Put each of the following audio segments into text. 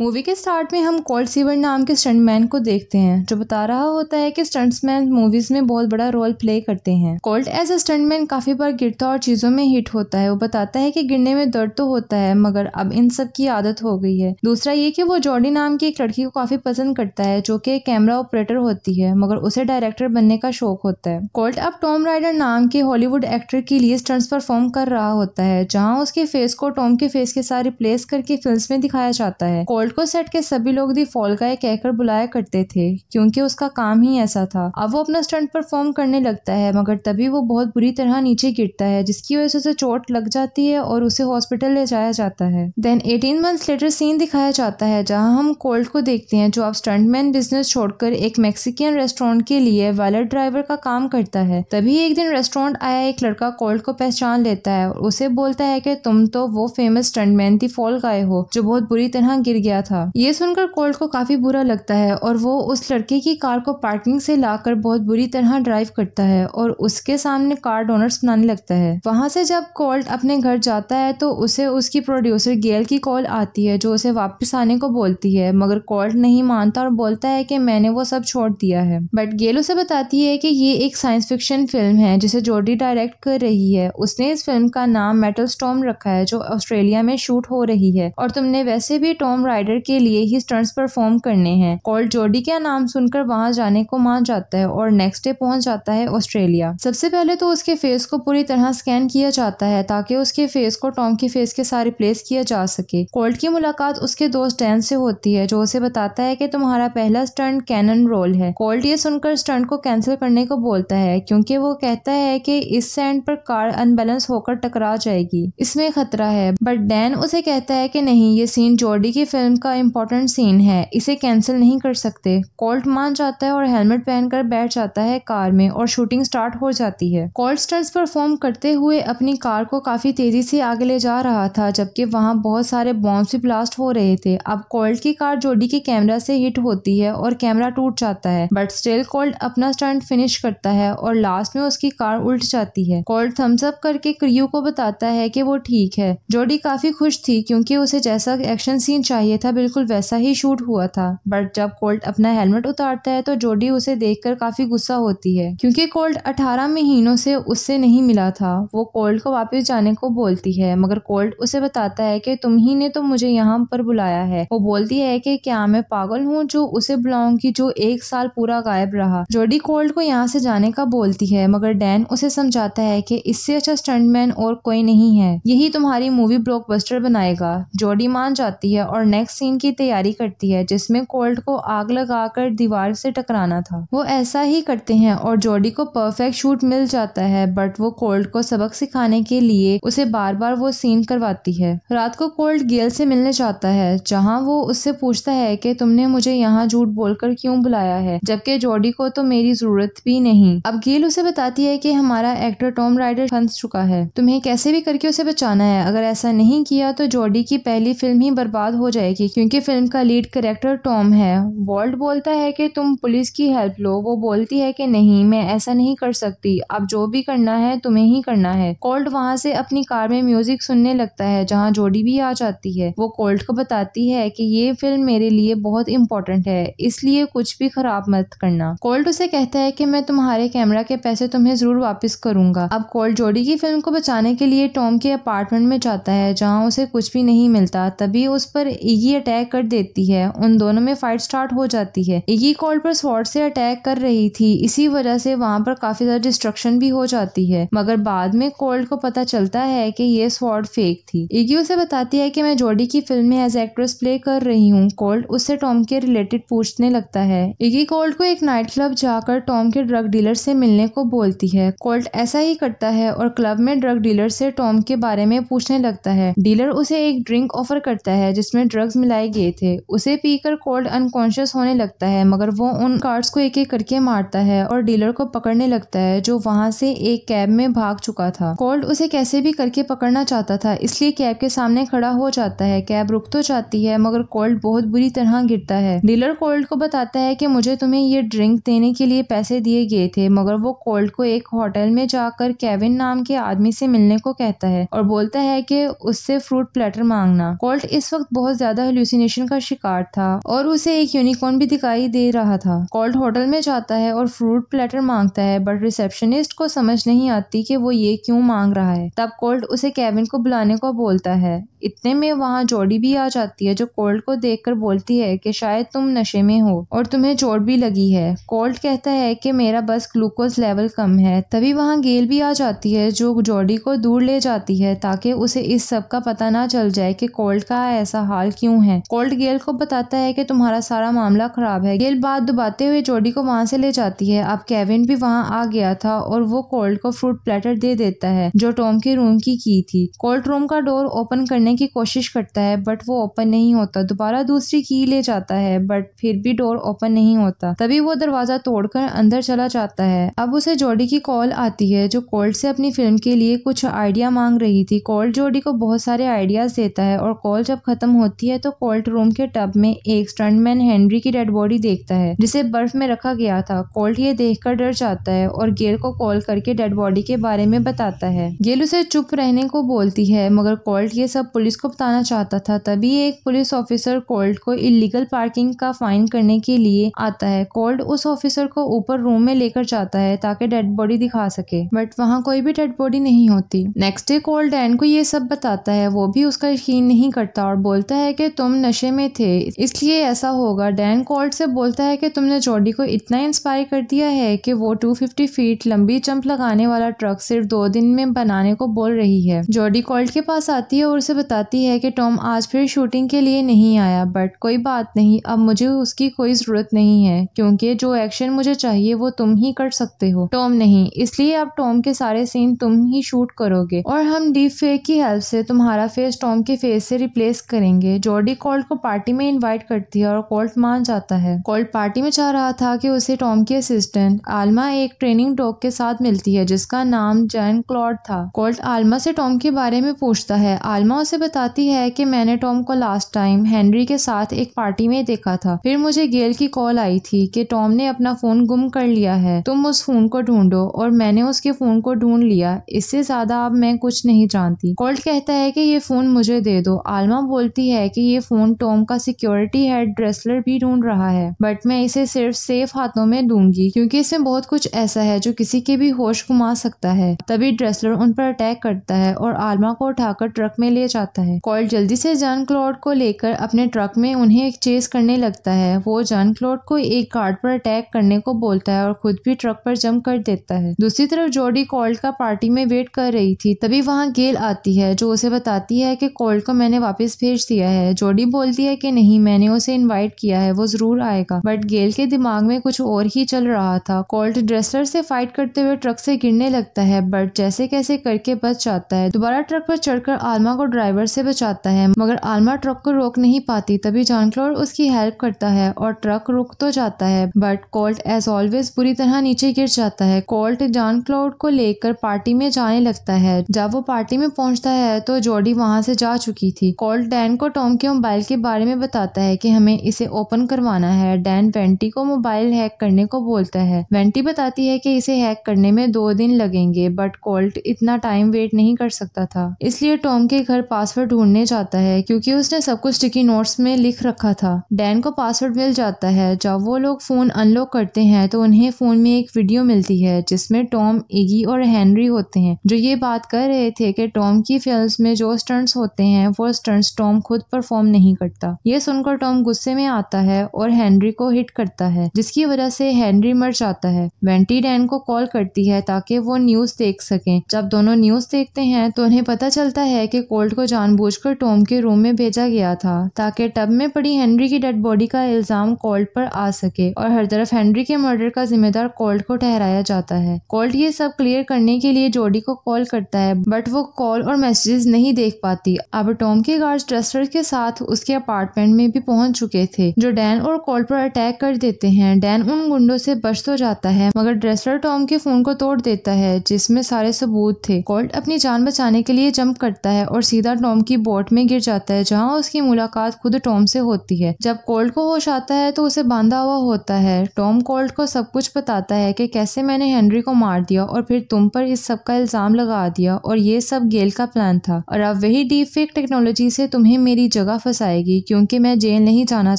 movie के start में हम कोल्ड सीवर नाम के स्टंटमैन को देखते हैं जो बता रहा होता है कि स्टंट्समैन मूवीज में बहुत बड़ा रोल प्ले करते हैं कॉल्ट एज ए स्टंटमैन काफी बार गिरता और चीजों में हिट होता है वो बताता है कि गिरने में दर्द तो होता है मगर अब इन सब की आदत हो गई है दूसरा ये कि वो जॉडी नाम की एक लड़की को काफी पसंद करता है जो की कैमरा ऑपरेटर होती है मगर उसे डायरेक्टर बनने का शौक होता है कॉल्ट अब टॉम राइडर नाम के हॉलीवुड एक्टर के लिए स्टंट्स परफॉर्म कर रहा होता है जहाँ उसके फेस को टॉम के फेस के साथ रिप्लेस करके फिल्म में दिखाया जाता है कोल्ट वर्ल्ड को सेट के सभी लोग दी फॉल का कहकर बुलाया करते थे क्योंकि उसका काम ही ऐसा था अब वो अपना स्टंट परफॉर्म करने लगता है मगर तभी वो बहुत बुरी तरह नीचे गिरता है जिसकी वजह से उसे चोट लग जाती है और उसे हॉस्पिटल ले जाया जाता है then eighteen month later scene दिखाया जाता है जहाँ हम कोल्ड को देखते हैं जो अब स्टंटमैन बिजनेस छोड़कर एक मैक्सिकन रेस्टोरेंट के लिए वायलट ड्राइवर का काम करता है तभी एक दिन रेस्टोरेंट आया एक लड़का कोल्ड को पहचान लेता है और उसे बोलता है कि तुम तो वो फेमस स्टंटमैन थी फॉल गाय हो जो बहुत बुरी तरह गिर गया गया था ये सुनकर कोल्ट को काफी बुरा लगता है और वो उस लड़के की कार को पार्किंग से लाकर बहुत बुरी तरह ड्राइव करता है और उसके सामने कार डोनर्स बनाने लगता है वहां से जब कोल्ट अपने घर जाता है तो उसे उसकी प्रोड्यूसर गेल की कॉल आती है जो उसे वापस आने को बोलती है मगर कोल्ट नहीं मानता और बोलता है कि मैंने वो सब छोड़ दिया है बट गेल उसे बताती है कि ये एक साइंस फिक्शन फिल्म है जिसे जोडी डायरेक्ट कर रही है उसने इस फिल्म का नाम मेटल स्टॉम रखा है जो ऑस्ट्रेलिया में शूट हो रही है और तुमने वैसे भी टॉम राइड राइडर के लिए ही स्टंट्स परफॉर्म करने हैं कॉल जोडी का नाम सुनकर वहां जाने को मान जाता है और नेक्स्ट डे पहुंच जाता है ऑस्ट्रेलिया सबसे पहले तो उसके फेस को पूरी तरह स्कैन किया जाता है ताकि उसके फेस को टॉम की फेस के साथ रिप्लेस किया जा सके कोल्ड की मुलाकात उसके दोस्त डैन से होती है जो उसे बताता है कि तुम्हारा पहला स्टंट कैनन रोल है कॉल्ट ये सुनकर स्टंट को कैंसिल करने को बोलता है क्योंकि वो कहता है कि इस सैंड पर कार अनबैलेंस होकर टकरा जाएगी इसमें खतरा है बट डैन उसे कहता है कि नहीं ये सीन जॉर्डी की फिल्म फिल्म का इम्पोर्टेंट सीन है इसे कैंसिल नहीं कर सकते कॉल्ट मान जाता है और हेलमेट पहनकर बैठ जाता है कार में और शूटिंग स्टार्ट हो जाती है कॉल्ट स्टर्स परफॉर्म करते हुए अपनी कार को काफ़ी तेज़ी से आगे ले जा रहा था जबकि वहाँ बहुत सारे बॉम्ब भी ब्लास्ट हो रहे थे अब कॉल्ट की कार जोडी के कैमरा से हिट होती है और कैमरा टूट जाता है बट स्टिल कॉल्ट अपना स्टंट फिनिश करता है और लास्ट में उसकी कार उल्ट जाती है कॉल्ट थम्स अप करके क्रियू को बताता है कि वो ठीक है जोडी काफ़ी खुश थी क्योंकि उसे जैसा एक्शन सीन चाहिए था बिल्कुल वैसा ही शूट हुआ था बट जब कोल्ट अपना हेलमेट उतारता है तो जोडी उसे देखकर काफी गुस्सा होती है क्योंकि कोल्ट 18 महीनों से उससे नहीं मिला था वो कोल्ट को वापस जाने को बोलती है मगर कोल्ट उसे बताता है कि तुम ही ने तो मुझे यहाँ पर बुलाया है वो बोलती है कि क्या मैं पागल हूँ जो उसे बुलाऊंगी जो एक साल पूरा गायब रहा जोडी कोल्ट को यहाँ से जाने का बोलती है मगर डैन उसे समझाता है कि इससे अच्छा स्टंटमैन और कोई नहीं है यही तुम्हारी मूवी ब्लॉकबस्टर बनाएगा जोडी मान जाती है और नेक्स्ट वैक्सीन की तैयारी करती है जिसमें कोल्ट को आग लगाकर दीवार से टकराना था वो ऐसा ही करते हैं और जॉडी को परफेक्ट शूट मिल जाता है बट वो कोल्ट को सबक सिखाने के लिए उसे बार बार वो सीन करवाती है रात को कोल्ट गेल से मिलने जाता है जहाँ वो उससे पूछता है कि तुमने मुझे यहाँ झूठ बोलकर क्यों बुलाया है जबकि जॉडी को तो मेरी जरूरत भी नहीं अब गेल उसे बताती है कि हमारा एक्टर टॉम राइडर फंस चुका है तुम्हें कैसे भी करके उसे बचाना है अगर ऐसा नहीं किया तो जॉडी की पहली फिल्म ही बर्बाद हो जाएगी थी क्योंकि फिल्म का लीड करेक्टर टॉम है वॉल्ट बोलता है कि तुम पुलिस की हेल्प लो वो बोलती है कि नहीं मैं ऐसा नहीं कर सकती अब जो भी करना है तुम्हें ही करना है कोल्ट वहाँ से अपनी कार में म्यूजिक सुनने लगता है जहाँ जोडी भी आ जाती है वो कोल्ट को बताती है कि ये फिल्म मेरे लिए बहुत इंपॉर्टेंट है इसलिए कुछ भी खराब मत करना कोल्ट उसे कहता है कि मैं तुम्हारे कैमरा के पैसे तुम्हें जरूर वापस करूंगा अब कोल्ट जोडी की फिल्म को बचाने के लिए टॉम के अपार्टमेंट में जाता है जहाँ उसे कुछ भी नहीं मिलता तभी उस पर एगी अटैक कर देती है उन दोनों में फाइट स्टार्ट हो जाती है ईगी कॉल पर स्वॉर्ड से अटैक कर रही थी इसी वजह से वहाँ पर काफी ज्यादा डिस्ट्रक्शन भी हो जाती है मगर बाद में कोल्ड को पता चलता है कि ये स्वॉर्ड फेक थी एगी उसे बताती है कि मैं जोडी की फिल्म में एज एक्ट्रेस प्ले कर रही हूँ कोल्ड उससे टॉम के रिलेटेड पूछने लगता है ईगी कोल्ड को एक नाइट क्लब जाकर टॉम के ड्रग डीलर से मिलने को बोलती है कोल्ड ऐसा ही करता है और क्लब में ड्रग डीलर से टॉम के बारे में पूछने लगता है डीलर उसे एक ड्रिंक ऑफर करता है जिसमें ड्रग्स अंदाज मिलाए गए थे उसे पीकर कोल्ड अनकॉन्शियस होने लगता है मगर वो उन कार्ड्स को एक एक करके मारता है और डीलर को पकड़ने लगता है जो वहाँ से एक कैब में भाग चुका था कोल्ड उसे कैसे भी करके पकड़ना चाहता था इसलिए कैब के सामने खड़ा हो जाता है कैब रुक तो जाती है मगर कोल्ड बहुत बुरी तरह गिरता है डीलर कोल्ड को बताता है कि मुझे तुम्हें ये ड्रिंक देने के लिए पैसे दिए गए थे मगर वो कोल्ड को एक होटल में जाकर केविन नाम के आदमी से मिलने को कहता है और बोलता है कि उससे फ्रूट प्लेटर मांगना कोल्ट इस वक्त बहुत ज्यादा ज्यादा हेलुसिनेशन का शिकार था और उसे एक यूनिकॉर्न भी दिखाई दे रहा था कॉल्ड होटल में जाता है और फ्रूट प्लेटर मांगता है बट रिसेप्शनिस्ट को समझ नहीं आती कि वो ये क्यों मांग रहा है तब कोल्ट उसे केविन को बुलाने को बोलता है इतने में वहाँ जोड़ी भी आ जाती है जो कोल्ड को कर बोलती है कि शायद तुम नशे में हो और तुम्हें चोट भी लगी है कोल्ड कहता है कि मेरा बस ग्लूकोज लेवल कम है तभी वहाँ गेल भी आ जाती है जो जोडी को दूर ले जाती है ताकि उसे इस सब का पता ना चल जाए कि कोल्ड का ऐसा हाल क्यों है कोल्ड गेल को बताता है कि तुम्हारा सारा मामला खराब है गेल बात दुबाते हुए जोडी को वहाँ से ले जाती है अब केविन भी वहाँ आ गया था और वो कोल्ड को फ्रूट प्लेटर दे देता है जो टॉम के रूम की की थी कोल्ड रूम का डोर ओपन करने खोलने की कोशिश करता है बट वो ओपन नहीं होता दोबारा दूसरी की ले जाता है बट फिर भी डोर ओपन नहीं होता तभी वो दरवाजा तोड़कर अंदर चला जाता है अब उसे जोडी की कॉल आती है जो कोल्ड से अपनी फिल्म के लिए कुछ आइडिया मांग रही थी कोल्ड जोडी को बहुत सारे आइडियाज देता है और कॉल जब खत्म होती है तो कोल्ड रूम के टब में एक स्टंटमैन हेनरी की डेड बॉडी देखता है जिसे बर्फ में रखा गया था कोल्ड ये देखकर डर जाता है और गेल को कॉल करके डेड बॉडी के बारे में बताता है गेल उसे चुप रहने को बोलती है मगर कोल्ट ये सब पुलिस पुलिस को बताना चाहता था तभी एक पुलिस ऑफिसर कोल्ड को इलीगल पार्किंग का फाइन करने के लिए आता है कोल्ड उस ऑफिसर को ऊपर रूम में लेकर जाता है ताकि डेड बॉडी दिखा सके बट वहाँ कोई भी डेड बॉडी नहीं होती नेक्स्ट डे कोल्ड डैन को ये सब बताता है वो भी उसका यकीन नहीं करता और बोलता है की तुम नशे में थे इसलिए ऐसा होगा डैन कोल्ड से बोलता है कि तुमने जॉडी को इतना इंस्पायर कर दिया है कि वो 250 फीट लंबी जंप लगाने वाला ट्रक सिर्फ दो दिन में बनाने को बोल रही है जॉडी कोल्ड के पास आती है और उसे बताती है कि टॉम आज फिर शूटिंग के लिए नहीं आया बट कोई बात नहीं अब मुझे उसकी कोई ज़रूरत नहीं है क्योंकि जो एक्शन मुझे चाहिए वो तुम ही कर सकते हो टॉम नहीं इसलिए अब टॉम के सारे सीन तुम ही शूट करोगे और हम डीप फेक की हेल्प से तुम्हारा फेस टॉम के फेस से रिप्लेस करेंगे जॉर्डी कॉल्ट को पार्टी में इन्वाइट करती है और कॉल्ट मान जाता है कॉल्ट पार्टी में चाह रहा था कि उसे टॉम की असिस्टेंट आलमा एक ट्रेनिंग डॉग के साथ मिलती है जिसका नाम जैन क्लॉड था कॉल्ट आलमा से टॉम के बारे में पूछता है आलमा उसे उसे बताती है कि मैंने टॉम को लास्ट टाइम हैंनरी के साथ एक पार्टी में देखा था फिर मुझे गेल की कॉल आई थी कि टॉम ने अपना फोन गुम कर लिया है तुम उस फोन को ढूंढो और मैंने उसके फोन को ढूंढ लिया इससे ज्यादा अब मैं कुछ नहीं जानती कोल्ट कहता है कि ये फोन मुझे दे दो आलमा बोलती है कि ये फोन टॉम का सिक्योरिटी हेड ड्रेसलर भी ढूंढ रहा है बट मैं इसे सिर्फ सेफ हाथों में दूंगी क्योंकि इसमें बहुत कुछ ऐसा है जो किसी के भी होश घुमा सकता है तभी ड्रेसलर उन पर अटैक करता है और आलमा को उठाकर ट्रक में ले जाता आता है कॉल जल्दी से जान क्लॉड को लेकर अपने ट्रक में उन्हें चेस करने लगता है वो जान क्लॉड को एक कार्ड पर अटैक करने को बोलता है और खुद भी ट्रक पर जम कर देता है दूसरी तरफ जोडी कॉल्ड का पार्टी में वेट कर रही थी तभी वहाँ गेल आती है जो उसे बताती है की कॉल्ड को मैंने वापिस भेज दिया है जोडी बोलती है की नहीं मैंने उसे इन्वाइट किया है वो जरूर आएगा बट गेल के दिमाग में कुछ और ही चल रहा था कॉल्ट ड्रेसलर से फाइट करते हुए ट्रक से गिरने लगता है बट जैसे कैसे करके बच जाता है दोबारा ट्रक पर चढ़कर आलमा को ड्राइवर ड्राइवर से बचाता है मगर आलमा ट्रक को रोक नहीं पाती तभी जॉन क्लोर उसकी हेल्प करता है और ट्रक रुक तो जाता है बट कोल्ट एज ऑलवेज बुरी तरह नीचे गिर जाता है कोल्ट जॉन क्लोर को लेकर पार्टी में जाने लगता है जब वो पार्टी में पहुंचता है तो जोडी वहां से जा चुकी थी कोल्ट डैन को टॉम के मोबाइल के बारे में बताता है कि हमें इसे ओपन करवाना है डैन वेंटी को मोबाइल हैक करने को बोलता है वेंटी बताती है कि इसे हैक करने में दो दिन लगेंगे बट कोल्ट इतना टाइम वेट नहीं कर सकता था इसलिए टॉम के घर पास पासवर्ड ढूंढने जाता है क्योंकि उसने सब कुछ स्टिकी नोट्स में लिख रखा था डैन को पासवर्ड मिल जाता है जब वो लोग फ़ोन अनलॉक करते हैं तो उन्हें फ़ोन में एक वीडियो मिलती है जिसमें टॉम इगी और हैनरी होते हैं जो ये बात कर रहे थे कि टॉम की फिल्म में जो स्टंट्स होते हैं वो स्टंट्स टॉम खुद परफॉर्म नहीं करता ये सुनकर टॉम गुस्से में आता है और हैनरी को हिट करता है जिसकी वजह से हैनरी मर जाता है वेंटी डैन को कॉल करती है ताकि वो न्यूज़ देख सके जब दोनों न्यूज़ देखते हैं तो उन्हें पता चलता है कि कोल्ड को जानबूझकर टॉम के रूम में भेजा गया था ताकि टब में पड़ी हेनरी की डेड बॉडी का इल्ज़ाम कोल्ट पर आ सके और हर तरफ हेनरी के मर्डर का जिम्मेदार कोल्ट को ठहराया जाता है कोल्ट ये सब क्लियर करने के लिए जोडी को कॉल करता है बट वो कॉल और मैसेजेस नहीं देख पाती अब टॉम के गार्ड ट्रस्टर के साथ उसके अपार्टमेंट में भी पहुंच चुके थे जो डैन और कॉल पर अटैक कर देते हैं डैन उन गुंडों से बच तो जाता है मगर ड्रेसर टॉम के फोन को तोड़ देता है जिसमें सारे सबूत थे कॉल्ट अपनी जान बचाने के लिए जंप करता है और सीधा टॉम की बोट में गिर जाता है जहाँ उसकी मुलाकात खुद टॉम से होती है जब कोल्ड को होश आता है तो उसे बांधा हुआ होता है टॉम कोल्ड को सब कुछ बताता है कि कैसे मैंने हेनरी को मार दिया और फिर तुम पर इस सब का इल्ज़ाम लगा दिया और ये सब गेल का प्लान था और अब वही डीप फेक टेक्नोलॉजी से तुम्हें मेरी जगह फंसाएगी क्योंकि मैं जेल नहीं जाना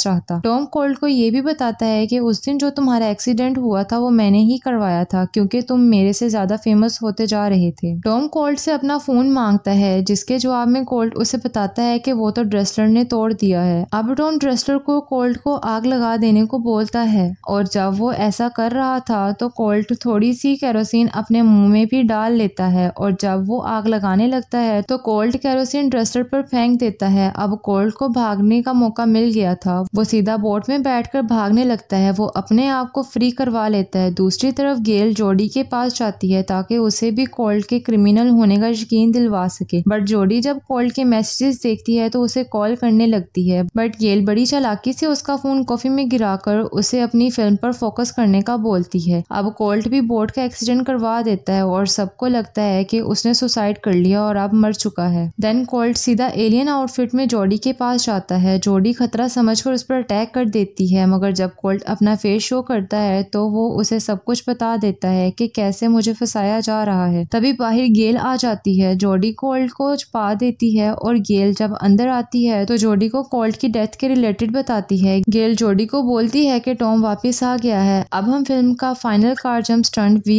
चाहता टॉम कोल्ड को ये भी बताता है कि उस दिन जो तुम्हारा एक्सीडेंट हुआ था वो मैंने ही करवाया था क्योंकि तुम मेरे से ज्यादा फेमस होते जा रहे थे टॉम कोल्ड से अपना फोन मांगता है जिसके जवाब में कोल्ट उसे बताता है कि वो तो ड्रेसलर ने तोड़ दिया है अब टॉम ड्रेसलर को कोल्ट को आग लगा देने को बोलता है और जब वो ऐसा कर रहा था तो कोल्ट थोड़ी सी कैरोसिन अपने मुंह में भी डाल लेता है और जब वो आग लगाने लगता है तो कोल्ट कैरोसिन ड्रेसलर पर फेंक देता है अब कोल्ट को भागने का मौका मिल गया था वो सीधा बोट में कर भागने लगता है वो अपने आप को फ्री करवा लेता है दूसरी तरफ गेल जोडी के पास जाती है ताकि उसे भी कोल्ट के क्रिमिनल होने का यकीन दिलवा सके बट जोडी जब कॉल के मैसेजेस देखती है तो उसे कॉल करने लगती है बट येल बड़ी चालाकी से उसका फोन कॉफी में गिराकर उसे अपनी फिल्म पर फोकस करने का बोलती है अब कोल्ट भी बोट का एक्सीडेंट करवा देता है और सबको लगता है कि उसने सुसाइड कर लिया और अब मर चुका है देन कोल्ट सीधा एलियन आउटफिट में जोडी के पास जाता है जोडी खतरा समझकर उस पर अटैक कर देती है मगर जब कोल्ट अपना फेस शो करता है तो वो उसे सब कुछ बता देता है कि कैसे मुझे फंसाया जा रहा है तभी बाहर गेल आ जाती है जोडी कोल्ट को छुपा देती होती है और गेल जब अंदर आती है तो जोडी को कॉल्ट की डेथ के रिलेटेड बताती है गेल जोडी को बोलती है कि टॉम वापस आ गया है अब हम फिल्म का फाइनल कार्जम स्टंट वी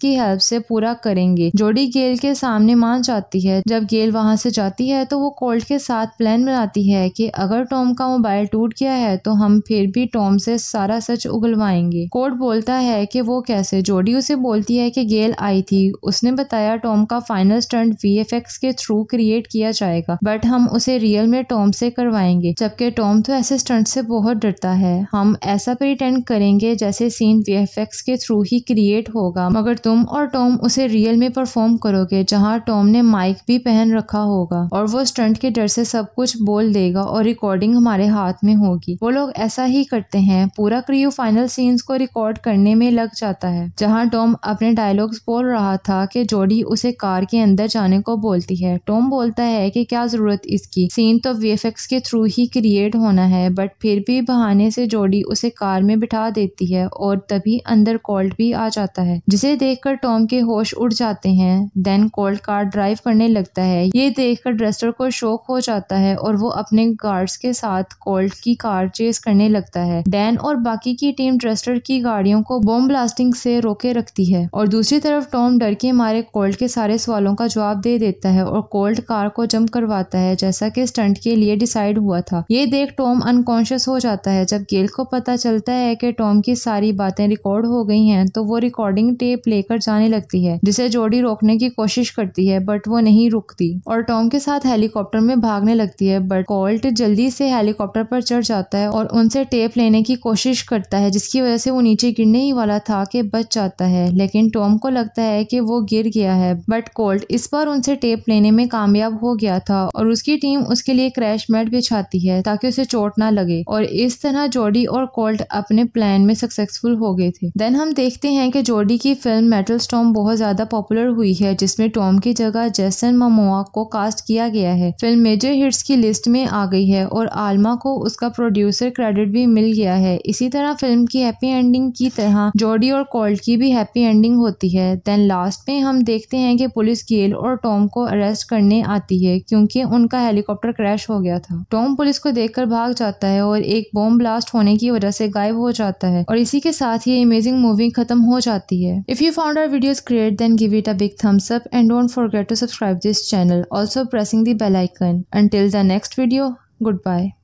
की हेल्प से पूरा करेंगे जोडी गेल के सामने मान जाती है जब गेल वहाँ से जाती है तो वो कोल्ट के साथ प्लान बनाती है कि अगर टॉम का मोबाइल टूट गया है तो हम फिर भी टॉम से सारा सच उगलवाएंगे कोर्ट बोलता है कि वो कैसे जोडी उसे बोलती है कि गेल आई थी उसने बताया टॉम का फाइनल स्टंट वी के थ्रू क्रिएट किया किया जाएगा बट हम उसे रियल में टॉम से करवाएंगे जबकि टॉम तो ऐसे स्टंट से बहुत डरता है हम ऐसा प्रिटेंड करेंगे जैसे सीन वी के थ्रू ही क्रिएट होगा मगर तुम और टॉम उसे रियल में परफॉर्म करोगे जहाँ टॉम ने माइक भी पहन रखा होगा और वो स्टंट के डर से सब कुछ बोल देगा और रिकॉर्डिंग हमारे हाथ में होगी वो लोग ऐसा ही करते हैं पूरा क्रियो फाइनल सीन्स को रिकॉर्ड करने में लग जाता है जहाँ टॉम अपने डायलॉग्स बोल रहा था कि जोडी उसे कार के अंदर जाने को बोलती है टॉम बोलता है है कि क्या जरूरत इसकी सीन तो वी के थ्रू ही क्रिएट होना है बट फिर भी बहाने से जोड़ी उसे कार में बिठा देती है और तभी अंदर कॉल्ट भी आ जाता है जिसे देखकर टॉम के होश उड़ जाते हैं देन कॉल्ट कार ड्राइव करने लगता है ये देखकर ड्रेस्टर को शौक हो जाता है और वो अपने गार्ड्स के साथ कॉल्ट की कार चेस करने लगता है डैन और बाकी की टीम ड्रेस्टर की गाड़ियों को बॉम्ब ब्लास्टिंग से रोके रखती है और दूसरी तरफ टॉम डर के मारे कोल्ट के सारे सवालों का जवाब दे देता है और कोल्ट कार को जम करवाता है जैसा कि स्टंट के लिए डिसाइड हुआ था ये देख टॉम अनकॉन्शियस हो जाता है जब गेल को पता चलता है कि टॉम की सारी बातें रिकॉर्ड हो गई हैं तो वो रिकॉर्डिंग टेप लेकर जाने लगती है जिसे जोड़ी रोकने की कोशिश करती है बट वो नहीं रुकती और टॉम के साथ हेलीकॉप्टर में भागने लगती है बट कॉल्ट जल्दी से हेलीकॉप्टर पर चढ़ जाता है और उनसे टेप लेने की कोशिश करता है जिसकी वजह से वो नीचे गिरने ही वाला था कि बच जाता है लेकिन टॉम को लगता है कि वो गिर गया है बट कोल्ट इस बार उनसे टेप लेने में कामयाब हो गया था और उसकी टीम उसके लिए क्रैश मैट बिछाती है ताकि उसे चोट ना लगे और इस तरह जोडी और कोल्ट अपने प्लान में सक्सेसफुल हो गए थे देन हम देखते हैं कि जोडी की फिल्म मेटल स्टॉम बहुत ज्यादा पॉपुलर हुई है जिसमें टॉम की जगह जैसन ममोआ को कास्ट किया गया है फिल्म मेजर हिट्स की लिस्ट में आ गई है और आलमा को उसका प्रोड्यूसर क्रेडिट भी मिल गया है इसी तरह फिल्म की हैप्पी एंडिंग की तरह जोडी और कोल्ट की भी हैप्पी एंडिंग होती है देन लास्ट में हम देखते हैं कि पुलिस गेल और टॉम को अरेस्ट करने आती है लिए क्योंकि उनका हेलीकॉप्टर क्रैश हो गया था टॉम पुलिस को देखकर भाग जाता है और एक बॉम्ब ब्लास्ट होने की वजह से गायब हो जाता है और इसी के साथ ही अमेजिंग मूवी खत्म हो जाती है if you found our videos create then give it a big thumbs up and don't forget to subscribe this channel also pressing the bell icon until the next video good bye